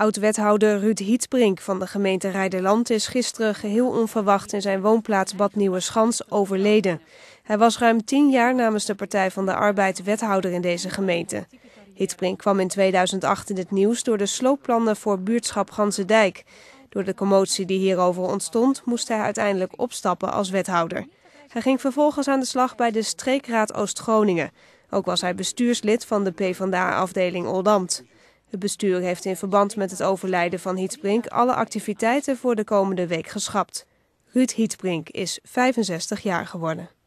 Oud-wethouder Ruud Hietbrink van de gemeente Rijderland is gisteren geheel onverwacht in zijn woonplaats Bad Schans overleden. Hij was ruim tien jaar namens de Partij van de Arbeid wethouder in deze gemeente. Hietbrink kwam in 2008 in het nieuws door de sloopplannen voor buurtschap Gansendijk. Door de commotie die hierover ontstond moest hij uiteindelijk opstappen als wethouder. Hij ging vervolgens aan de slag bij de streekraad Oost-Groningen. Ook was hij bestuurslid van de PvdA-afdeling Oldamt. Het bestuur heeft in verband met het overlijden van Hietbrink alle activiteiten voor de komende week geschrapt. Ruud Hietbrink is 65 jaar geworden.